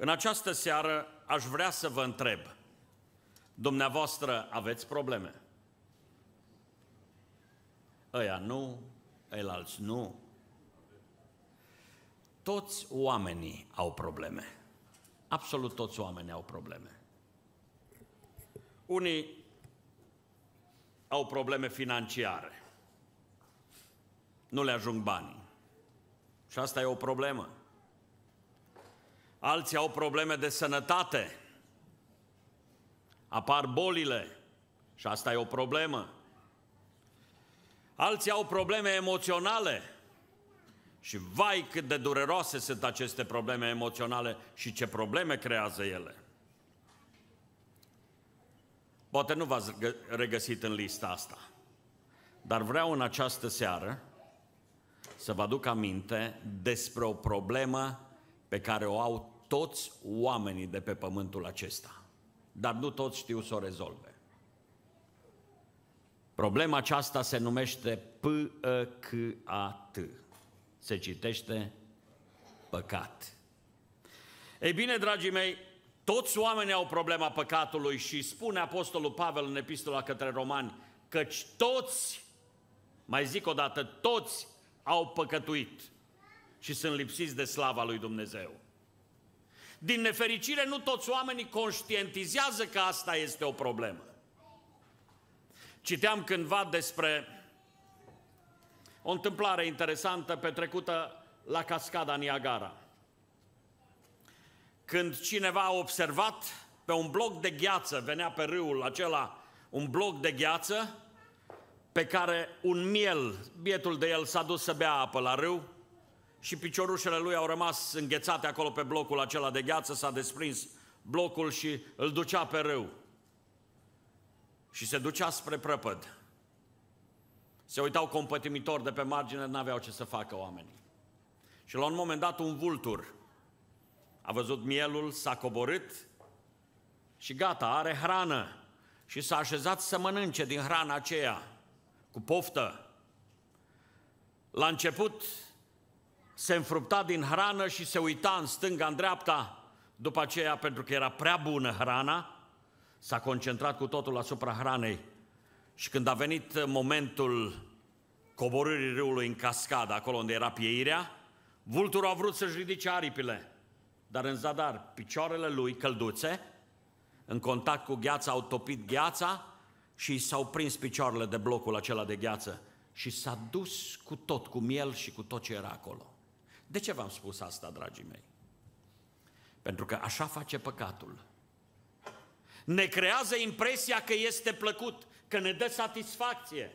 În această seară aș vrea să vă întreb, dumneavoastră aveți probleme? Ăia nu, el alți nu. Toți oamenii au probleme. Absolut toți oamenii au probleme. Unii au probleme financiare. Nu le ajung banii. Și asta e o problemă alții au probleme de sănătate, apar bolile și asta e o problemă. Alții au probleme emoționale și vai cât de dureroase sunt aceste probleme emoționale și ce probleme creează ele. Poate nu v-ați regăsit în lista asta, dar vreau în această seară să vă aduc aminte despre o problemă pe care o au toți oamenii de pe pământul acesta. Dar nu toți știu să o rezolve. Problema aceasta se numește p c a t Se citește păcat. Ei bine, dragii mei, toți oamenii au problema păcatului și spune Apostolul Pavel în epistola către romani, căci toți, mai zic o dată, toți au păcătuit și sunt lipsiți de slava lui Dumnezeu. Din nefericire, nu toți oamenii conștientizează că asta este o problemă. Citeam cândva despre o întâmplare interesantă petrecută la cascada Niagara. Când cineva a observat pe un bloc de gheață, venea pe râul acela un bloc de gheață pe care un miel, bietul de el s-a dus să bea apă la râu, și piciorușele lui au rămas înghețate acolo pe blocul acela de gheață, s-a desprins blocul și îl ducea pe râu. Și se ducea spre prăpăd. Se uitau compătimitor de pe margine, n-aveau ce să facă oamenii. Și la un moment dat un vultur a văzut mielul, s-a coborât și gata, are hrană. Și s-a așezat să mănânce din hrana aceea, cu poftă. La început se înfrupta din hrană și se uita în stânga, în dreapta. După aceea, pentru că era prea bună hrana, s-a concentrat cu totul asupra hranei. Și când a venit momentul coborârii râului în cascada, acolo unde era pieirea, vulturul a vrut să-și ridice aripile. Dar în zadar, picioarele lui călduțe, în contact cu gheața, au topit gheața și i s-au prins picioarele de blocul acela de gheață. Și s-a dus cu tot, cu miel și cu tot ce era acolo. De ce v-am spus asta, dragii mei? Pentru că așa face păcatul. Ne creează impresia că este plăcut, că ne dă satisfacție.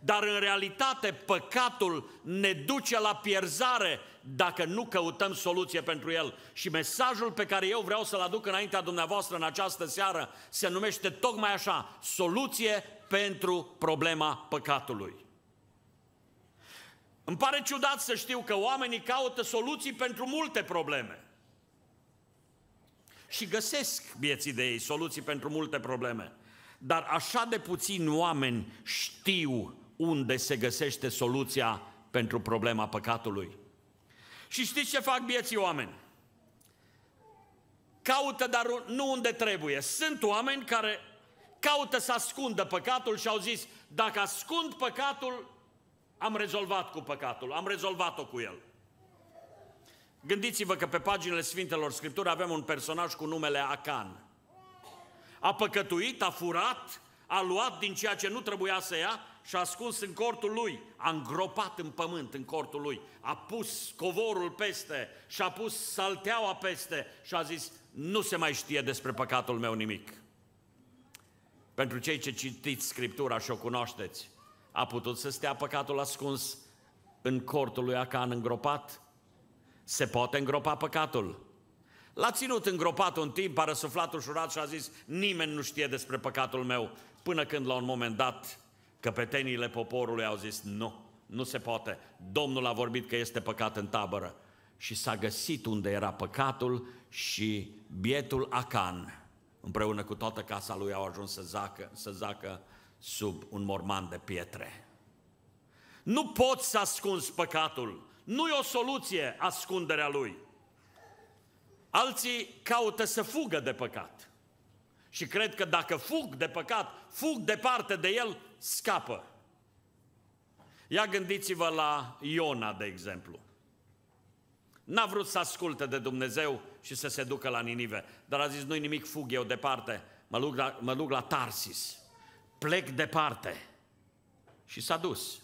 Dar în realitate păcatul ne duce la pierzare dacă nu căutăm soluție pentru el. Și mesajul pe care eu vreau să-l aduc înaintea dumneavoastră în această seară se numește tocmai așa, soluție pentru problema păcatului. Îmi pare ciudat să știu că oamenii caută soluții pentru multe probleme. Și găsesc vieții de ei soluții pentru multe probleme. Dar așa de puțini oameni știu unde se găsește soluția pentru problema păcatului. Și știți ce fac vieții oameni? Caută, dar nu unde trebuie. Sunt oameni care caută să ascundă păcatul și au zis, dacă ascund păcatul, am rezolvat cu păcatul, am rezolvat-o cu el. Gândiți-vă că pe paginile Sfintelor Scripturi avem un personaj cu numele Acan. A păcătuit, a furat, a luat din ceea ce nu trebuia să ia și a ascuns în cortul lui, a îngropat în pământ în cortul lui, a pus covorul peste și a pus salteaua peste și a zis, nu se mai știe despre păcatul meu nimic. Pentru cei ce citiți Scriptura și o cunoașteți, a putut să stea păcatul ascuns în cortul lui Acan îngropat? Se poate îngropa păcatul. L-a ținut îngropat un timp, a răsuflat ușurat și a zis, nimeni nu știe despre păcatul meu, până când la un moment dat căpetenile poporului au zis, nu, nu se poate, Domnul a vorbit că este păcat în tabără. Și s-a găsit unde era păcatul și bietul Acan, împreună cu toată casa lui, au ajuns să zacă, să zacă sub un morman de pietre. Nu poți să ascunzi păcatul. Nu e o soluție ascunderea lui. Alții caută să fugă de păcat. Și cred că dacă fug de păcat, fug departe de el, scapă. Ia gândiți-vă la Iona, de exemplu. N-a vrut să asculte de Dumnezeu și să se ducă la Ninive, dar a zis, nu-i nimic, fug eu departe, mă duc la, mă duc la Tarsis plec departe. Și s-a dus.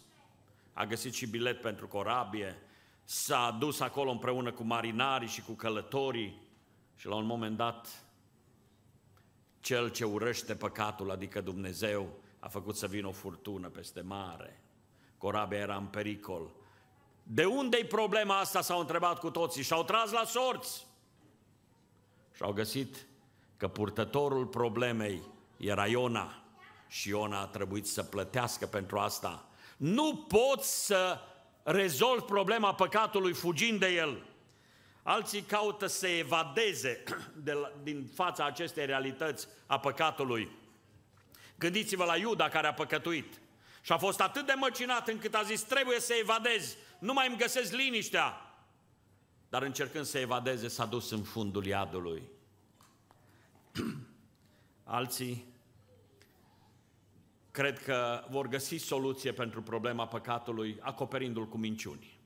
A găsit și bilet pentru corabie, s-a dus acolo împreună cu marinarii și cu călătorii și la un moment dat cel ce urăște păcatul, adică Dumnezeu, a făcut să vină o furtună peste mare. Corabia era în pericol. De unde-i problema asta? S-au întrebat cu toții și au tras la sorți. Și au găsit că purtătorul problemei era Iona și Iona a trebuit să plătească pentru asta. Nu poți să rezolvi problema păcatului fugind de el. Alții caută să evadeze de la, din fața acestei realități a păcatului. Gândiți-vă la Iuda care a păcătuit și a fost atât de măcinat încât a zis trebuie să evadez, nu mai îmi găsesc liniștea. Dar încercând să evadeze s-a dus în fundul iadului. Alții cred că vor găsi soluție pentru problema păcatului acoperindu-l cu minciuni.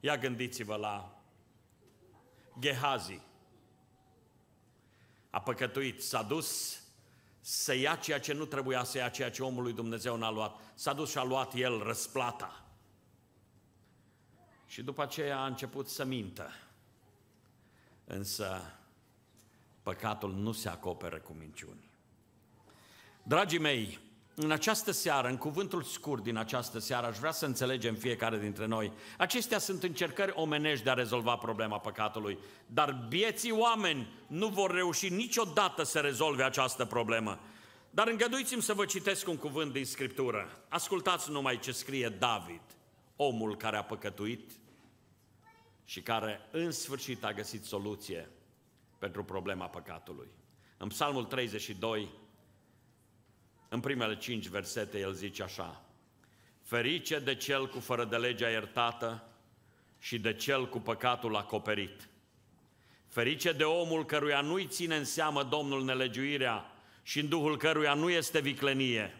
Ia gândiți-vă la Gehazi. A păcătuit, s-a dus să ia ceea ce nu trebuia să ia, ceea ce omul lui Dumnezeu n-a luat. S-a dus și a luat el răsplata. Și după aceea a început să mintă. Însă păcatul nu se acoperă cu minciuni. Dragii mei, în această seară, în cuvântul scurt din această seară, aș vrea să înțelegem fiecare dintre noi. Acestea sunt încercări omenești de a rezolva problema păcatului, dar bieții oameni nu vor reuși niciodată să rezolve această problemă. Dar îngăduiți-mi să vă citesc un cuvânt din Scriptură. Ascultați numai ce scrie David, omul care a păcătuit și care în sfârșit a găsit soluție pentru problema păcatului. În Psalmul 32, în primele cinci versete el zice așa, Ferice de cel cu fără de legea iertată și de cel cu păcatul acoperit. Ferice de omul căruia nu-i ține în seamă Domnul nelegiuirea și în duhul căruia nu este viclenie.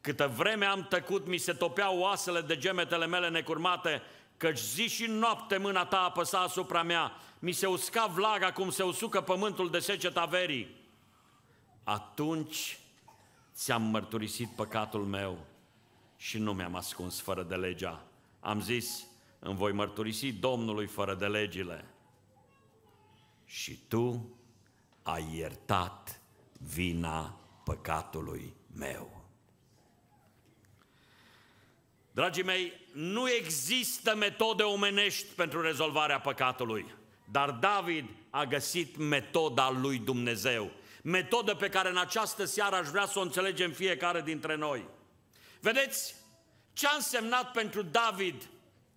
Câtă vreme am tăcut, mi se topeau oasele de gemetele mele necurmate, căci zi și noapte mâna ta apăsa asupra mea, mi se usca vlaga cum se usucă pământul de seceta averii. Atunci ți-am mărturisit păcatul meu și nu mi-am ascuns fără de legea. Am zis, îmi voi mărturisi Domnului fără de legile. Și tu ai iertat vina păcatului meu. Dragii mei, nu există metode omenești pentru rezolvarea păcatului, dar David a găsit metoda lui Dumnezeu metodă pe care în această seară aș vrea să o înțelegem fiecare dintre noi. Vedeți ce a însemnat pentru David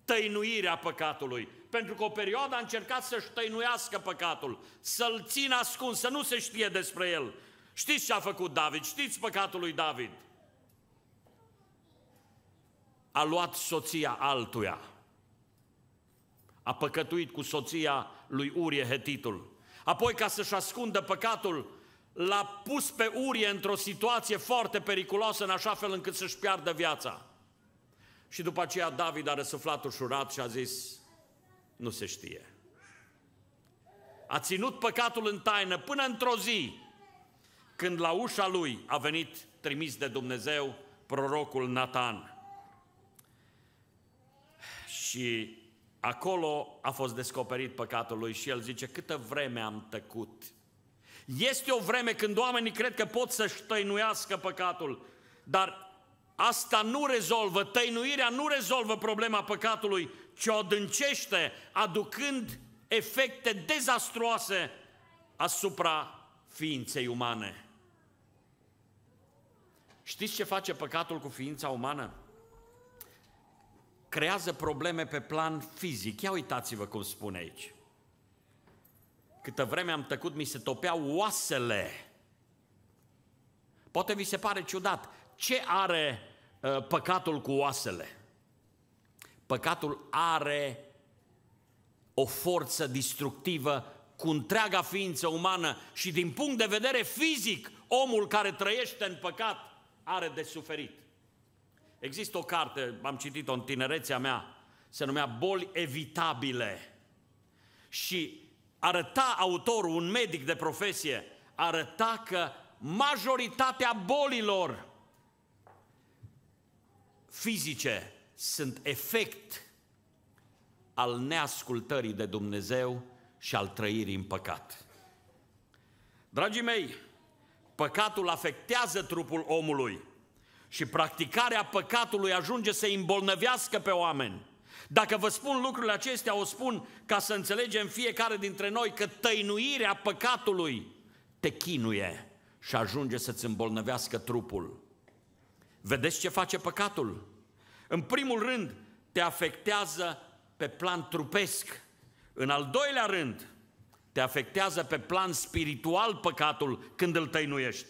tăinuirea păcatului? Pentru că o perioadă a încercat să-și tăinuiască păcatul, să-l țină ascuns, să nu se știe despre el. Știți ce a făcut David? Știți păcatul lui David? A luat soția altuia. A păcătuit cu soția lui Urie Hetitul. Apoi, ca să-și ascundă păcatul, l-a pus pe Urie într-o situație foarte periculoasă, în așa fel încât să-și piardă viața. Și după aceea David a răsuflat ușurat și a zis, nu se știe. A ținut păcatul în taină până într-o zi, când la ușa lui a venit trimis de Dumnezeu prorocul Nathan Și acolo a fost descoperit păcatul lui și el zice, câtă vreme am tăcut este o vreme când oamenii cred că pot să-și tăinuiască păcatul, dar asta nu rezolvă, tăinuirea nu rezolvă problema păcatului, ci o adâncește, aducând efecte dezastroase asupra ființei umane. Știți ce face păcatul cu ființa umană? Creează probleme pe plan fizic. Ia uitați-vă cum spune aici. Câtă vreme am tăcut, mi se topeau oasele. Poate vi se pare ciudat. Ce are uh, păcatul cu oasele? Păcatul are o forță distructivă cu întreaga ființă umană și din punct de vedere fizic, omul care trăiește în păcat are de suferit. Există o carte, am citit-o în tinerețea mea, se numea Boli evitabile. Și arăta autorul, un medic de profesie, arăta că majoritatea bolilor fizice sunt efect al neascultării de Dumnezeu și al trăirii în păcat. Dragii mei, păcatul afectează trupul omului și practicarea păcatului ajunge să îmbolnăvească pe oameni. Dacă vă spun lucrurile acestea, o spun ca să înțelegem fiecare dintre noi că tăinuirea păcatului te chinuie și ajunge să-ți îmbolnăvească trupul. Vedeți ce face păcatul? În primul rând, te afectează pe plan trupesc. În al doilea rând, te afectează pe plan spiritual păcatul când îl tăinuiești.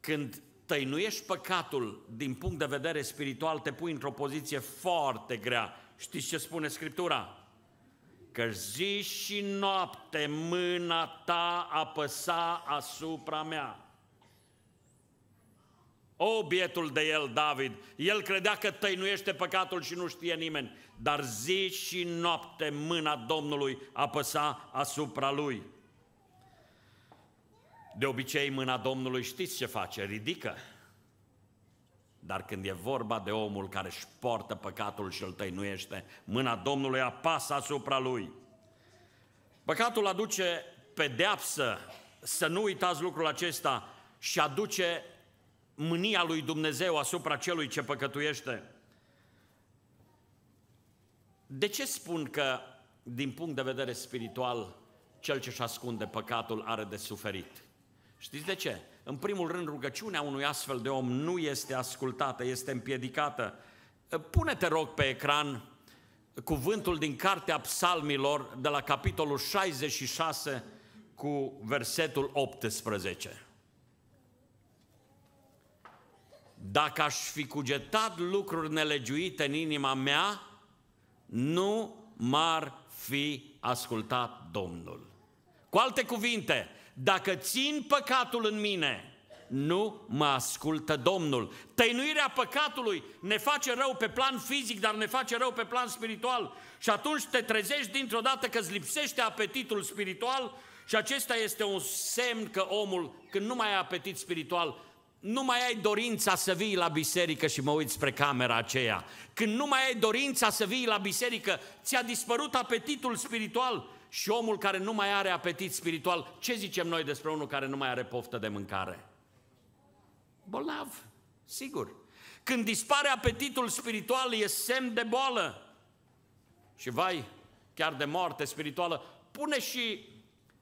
Când tăinuiești păcatul din punct de vedere spiritual, te pui într-o poziție foarte grea. Știți ce spune Scriptura? Că zi și noapte mâna ta apăsa asupra mea. O, bietul de el, David, el credea că tăinuiește păcatul și nu știe nimeni, dar zi și noapte mâna Domnului apăsa asupra lui. De obicei, mâna Domnului știți ce face, ridică. Dar când e vorba de omul care își poartă păcatul și îl tăinuiește, mâna Domnului apasă asupra lui. Păcatul aduce pedeapsă, să nu uitați lucrul acesta, și aduce mânia lui Dumnezeu asupra celui ce păcătuiește. De ce spun că, din punct de vedere spiritual, cel ce își ascunde păcatul are de suferit? Știți de ce? În primul rând, rugăciunea unui astfel de om nu este ascultată, este împiedicată. Pune-te, rog, pe ecran cuvântul din Cartea Psalmilor de la capitolul 66 cu versetul 18. Dacă aș fi cugetat lucruri nelegiuite în inima mea, nu m-ar fi ascultat Domnul. Cu alte cuvinte, dacă țin păcatul în mine, nu mă ascultă Domnul. Tăinuirea păcatului ne face rău pe plan fizic, dar ne face rău pe plan spiritual. Și atunci te trezești dintr-o dată că îți lipsește apetitul spiritual și acesta este un semn că omul, când nu mai ai apetit spiritual, nu mai ai dorința să vii la biserică și mă uit spre camera aceea. Când nu mai ai dorința să vii la biserică, ți-a dispărut apetitul spiritual și omul care nu mai are apetit spiritual, ce zicem noi despre unul care nu mai are poftă de mâncare? Bolnav, sigur. Când dispare apetitul spiritual, e semn de boală. Și vai, chiar de moarte spirituală. Pune și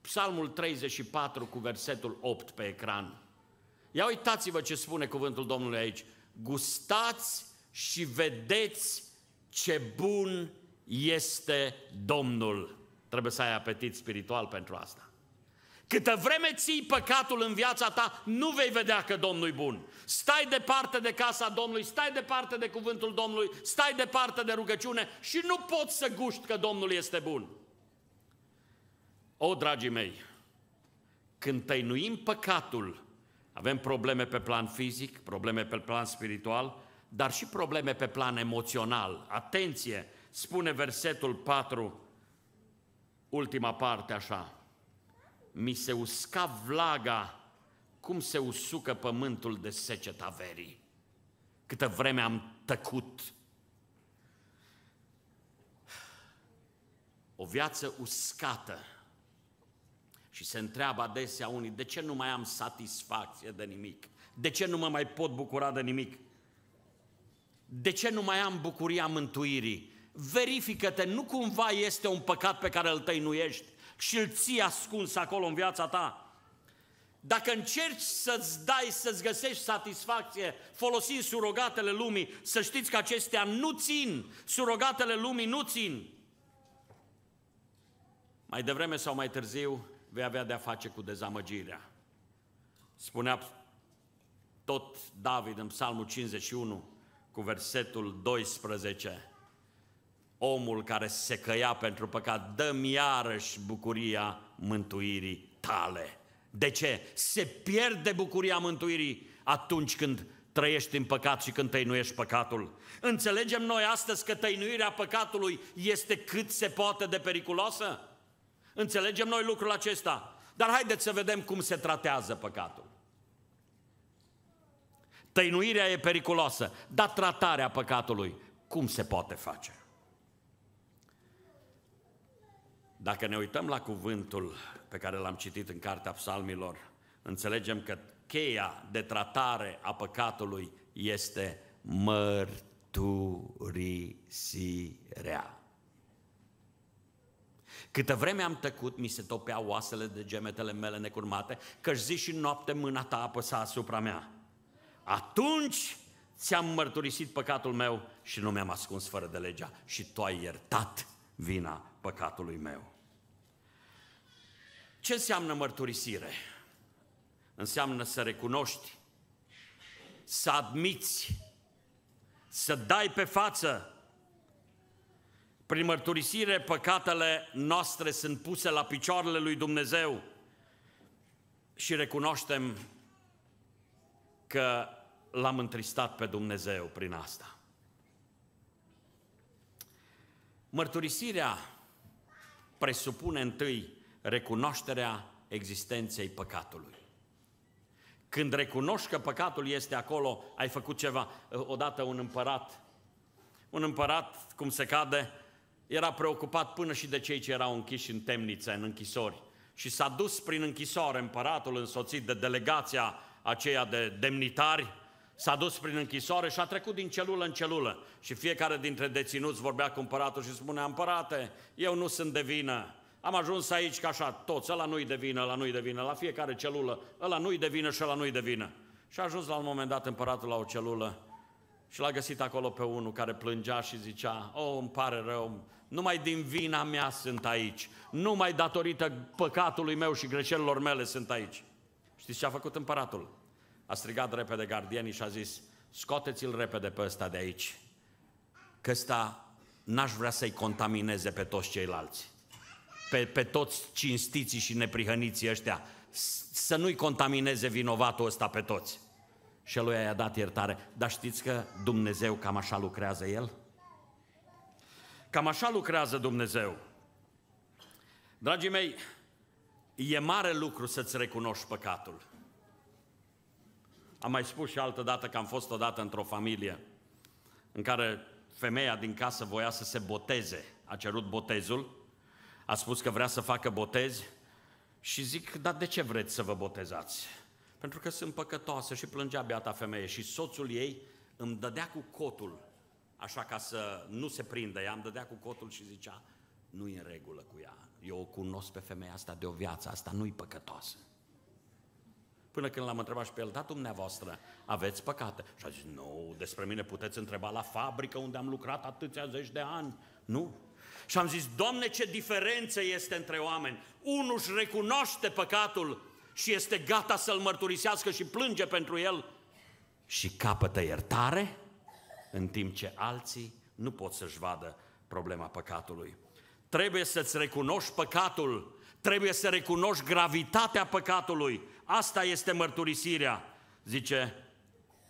Psalmul 34 cu versetul 8 pe ecran. Ia uitați-vă ce spune cuvântul Domnului aici. Gustați și vedeți ce bun este Domnul. Trebuie să ai apetit spiritual pentru asta. Câtă vreme ții păcatul în viața ta, nu vei vedea că Domnul e bun. Stai departe de casa Domnului, stai departe de cuvântul Domnului, stai departe de rugăciune și nu poți să guști că Domnul este bun. O, dragii mei, când tăinuim păcatul, avem probleme pe plan fizic, probleme pe plan spiritual, dar și probleme pe plan emoțional. Atenție, spune versetul 4, ultima parte așa. Mi se usca vlaga cum se usucă pământul de seceta verii. Câtă vreme am tăcut. O viață uscată. Și se întreabă adesea unii, de ce nu mai am satisfacție de nimic? De ce nu mă mai pot bucura de nimic? De ce nu mai am bucuria mântuirii? verifică-te, nu cumva este un păcat pe care îl tăinuiești și îl ții ascuns acolo în viața ta. Dacă încerci să-ți dai, să-ți găsești satisfacție folosind surogatele lumii, să știți că acestea nu țin, surogatele lumii nu țin. Mai devreme sau mai târziu vei avea de-a face cu dezamăgirea. Spunea tot David în Psalmul 51 cu versetul 12 omul care se căia pentru păcat, dăm iarăși bucuria mântuirii tale. De ce? Se pierde bucuria mântuirii atunci când trăiești în păcat și când tăinuiești păcatul. Înțelegem noi astăzi că tăinuirea păcatului este cât se poate de periculoasă? Înțelegem noi lucrul acesta. Dar haideți să vedem cum se tratează păcatul. Tăinuirea e periculoasă, dar tratarea păcatului cum se poate face? Dacă ne uităm la cuvântul pe care l-am citit în Cartea Psalmilor, înțelegem că cheia de tratare a păcatului este mărturisirea. Câtă vreme am tăcut, mi se topeau oasele de gemetele mele necurmate, că zi și noapte mâna ta apăsa asupra mea. Atunci ți-am mărturisit păcatul meu și nu mi-am ascuns fără de legea și tu ai iertat vina păcatului meu. Ce înseamnă mărturisire? Înseamnă să recunoști, să admiți, să dai pe față. Prin mărturisire, păcatele noastre sunt puse la picioarele lui Dumnezeu și recunoaștem că l-am întristat pe Dumnezeu prin asta. Mărturisirea presupune întâi recunoașterea existenței păcatului. Când recunoști că păcatul este acolo, ai făcut ceva. Odată un împărat, un împărat, cum se cade, era preocupat până și de cei ce erau închiși în temnițe, în închisori. Și s-a dus prin închisoare împăratul însoțit de delegația aceea de demnitari S-a dus prin închisoare și a trecut din celulă în celulă. Și fiecare dintre deținuți vorbea cu împăratul și spunea, împărate, eu nu sunt de vină. Am ajuns aici ca așa, toți, ăla nu-i de vină, ăla nu-i de vină, la fiecare celulă, ăla nu-i de vină și ăla nu-i de vină. Și a ajuns la un moment dat împăratul la o celulă și l-a găsit acolo pe unul care plângea și zicea, o, oh, îmi pare rău, numai din vina mea sunt aici, numai datorită păcatului meu și greșelilor mele sunt aici. Știți ce a făcut împăratul? a strigat repede gardienii și a zis, scoateți-l repede pe ăsta de aici, că ăsta n-aș vrea să-i contamineze pe toți ceilalți, pe, pe toți cinstiții și neprihăniții ăștia, să nu-i contamineze vinovatul ăsta pe toți. Și lui i-a dat iertare. Dar știți că Dumnezeu cam așa lucrează El? Cam așa lucrează Dumnezeu. Dragii mei, e mare lucru să-ți recunoști păcatul. Am mai spus și altă dată că am fost odată într-o familie în care femeia din casă voia să se boteze, a cerut botezul, a spus că vrea să facă botez și zic, dar de ce vreți să vă botezați? Pentru că sunt păcătoasă și plângea beata femeie și soțul ei îmi dădea cu cotul, așa ca să nu se prindă ea, îmi dădea cu cotul și zicea, nu e în regulă cu ea, eu o cunosc pe femeia asta de o viață, asta nu-i păcătoasă. Până când l-am întrebat și pe el, da, dumneavoastră, aveți păcate. Și a zis, nu, despre mine puteți întreba la fabrică unde am lucrat atâția zeci de ani. Nu. Și am zis, Doamne, ce diferență este între oameni. Unul își recunoaște păcatul și este gata să-l mărturisească și plânge pentru el și capătă iertare, în timp ce alții nu pot să-și vadă problema păcatului. Trebuie să-ți recunoști păcatul, trebuie să recunoști gravitatea păcatului Asta este mărturisirea, zice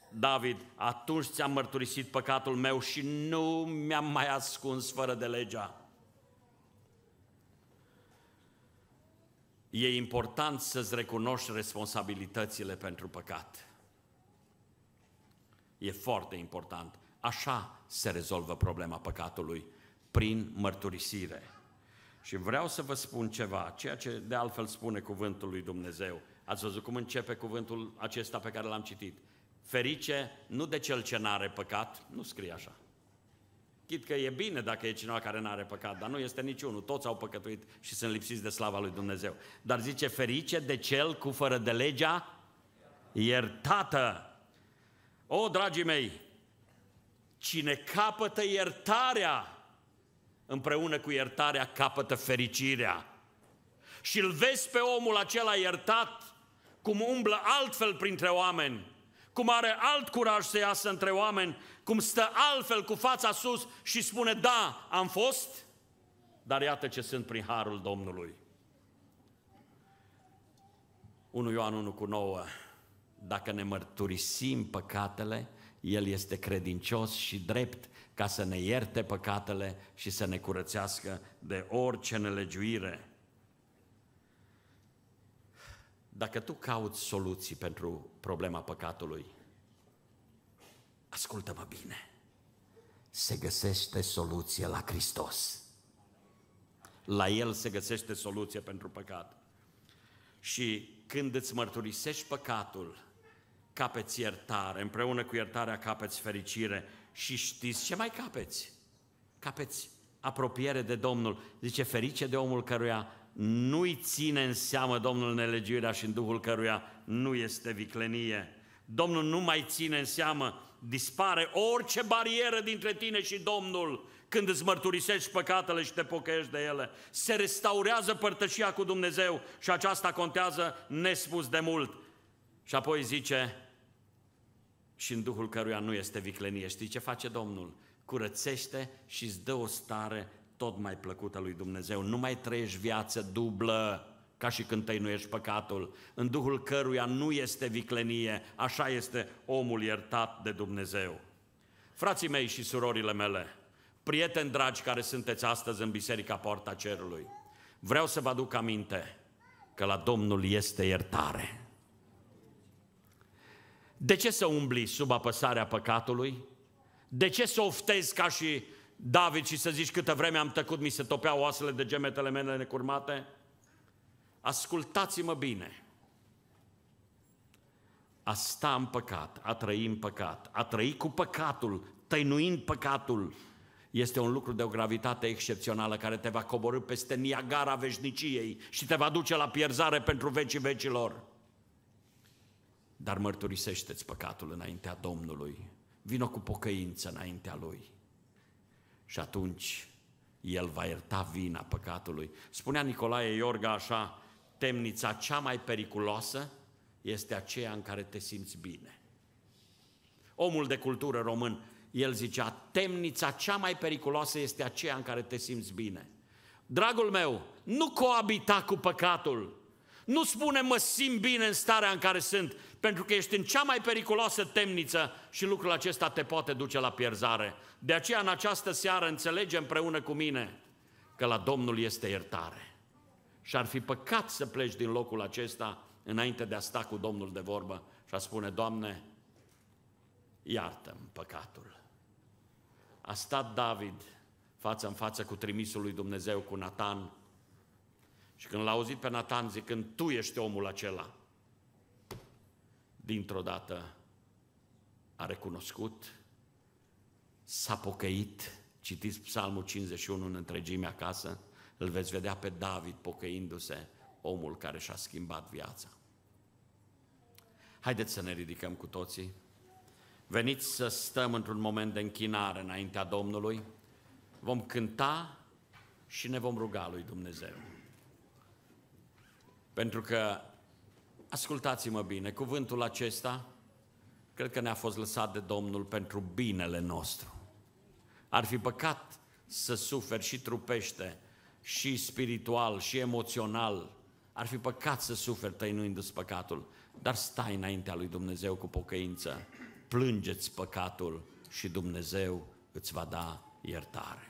David, atunci ți-am mărturisit păcatul meu și nu mi-am mai ascuns fără de legea. E important să-ți recunoști responsabilitățile pentru păcat. E foarte important. Așa se rezolvă problema păcatului, prin mărturisire. Și vreau să vă spun ceva, ceea ce de altfel spune cuvântul lui Dumnezeu. Ați văzut cum începe cuvântul acesta pe care l-am citit. Ferice nu de cel ce n-are păcat, nu scrie așa. Chit că e bine dacă e cineva care n-are păcat, dar nu este niciunul. Toți au păcătuit și sunt lipsiți de slava lui Dumnezeu. Dar zice, ferice de cel cu fără de legea iertată. O, dragii mei, cine capătă iertarea, împreună cu iertarea capătă fericirea. Și îl vezi pe omul acela iertat cum umblă altfel printre oameni, cum are alt curaj să iasă între oameni, cum stă altfel cu fața sus și spune, da, am fost, dar iată ce sunt prin harul Domnului. 1 Ioan 1 cu 9, dacă ne mărturisim păcatele, El este credincios și drept ca să ne ierte păcatele și să ne curățească de orice nelegiuire. Dacă tu cauți soluții pentru problema păcatului, ascultă-mă bine, se găsește soluție la Hristos. La El se găsește soluție pentru păcat. Și când îți mărturisești păcatul, capeți iertare, împreună cu iertarea capeți fericire și știți ce mai capeți? Capeți apropiere de Domnul. Zice, ferice de omul căruia nu-i ține în seamă Domnul nelegiuirea și în Duhul căruia nu este viclenie. Domnul nu mai ține în seamă, dispare orice barieră dintre tine și Domnul când îți mărturisești păcatele și te pocăiești de ele. Se restaurează părtășia cu Dumnezeu și aceasta contează nespus de mult. Și apoi zice, și în Duhul căruia nu este viclenie. Știi ce face Domnul? Curățește și îți dă o stare tot mai plăcută lui Dumnezeu. Nu mai trăiești viață dublă ca și când tăinuiești păcatul, în duhul căruia nu este viclenie, așa este omul iertat de Dumnezeu. Frații mei și surorile mele, prieteni dragi care sunteți astăzi în Biserica Poarta Cerului, vreau să vă aduc aminte că la Domnul este iertare. De ce să umbli sub apăsarea păcatului? De ce să oftezi ca și David și să zici câtă vreme am tăcut, mi se topeau oasele de gemetele mele necurmate? Ascultați-mă bine. A sta în păcat, a trăi în păcat, a trăi cu păcatul, tăinuind păcatul, este un lucru de o gravitate excepțională care te va coborâ peste Niagara veșniciei și te va duce la pierzare pentru vecii vecilor. Dar mărturisește-ți păcatul înaintea Domnului. Vino cu pocăință înaintea Lui și atunci el va ierta vina păcatului. Spunea Nicolae Iorga așa, temnița cea mai periculoasă este aceea în care te simți bine. Omul de cultură român, el zicea, temnița cea mai periculoasă este aceea în care te simți bine. Dragul meu, nu coabita cu păcatul, nu spune mă simt bine în starea în care sunt, pentru că ești în cea mai periculoasă temniță și lucrul acesta te poate duce la pierzare. De aceea în această seară înțelege împreună cu mine că la Domnul este iertare. Și ar fi păcat să pleci din locul acesta înainte de a sta cu Domnul de vorbă și a spune, Doamne, iartă-mi păcatul. A stat David față în față cu trimisul lui Dumnezeu, cu Natan, și când l-a auzit pe Natan zicând, tu ești omul acela, dintr-o dată a recunoscut, s-a pocăit, citiți Psalmul 51 în întregime acasă, îl veți vedea pe David pocăindu-se, omul care și-a schimbat viața. Haideți să ne ridicăm cu toții. Veniți să stăm într-un moment de închinare înaintea Domnului. Vom cânta și ne vom ruga lui Dumnezeu. Pentru că, ascultați-mă bine, cuvântul acesta cred că ne-a fost lăsat de Domnul pentru binele nostru. Ar fi păcat să suferi și trupește, și spiritual, și emoțional. Ar fi păcat să suferi tăinuindu-ți păcatul, dar stai înaintea lui Dumnezeu cu pocăință, plângeți păcatul și Dumnezeu îți va da iertare.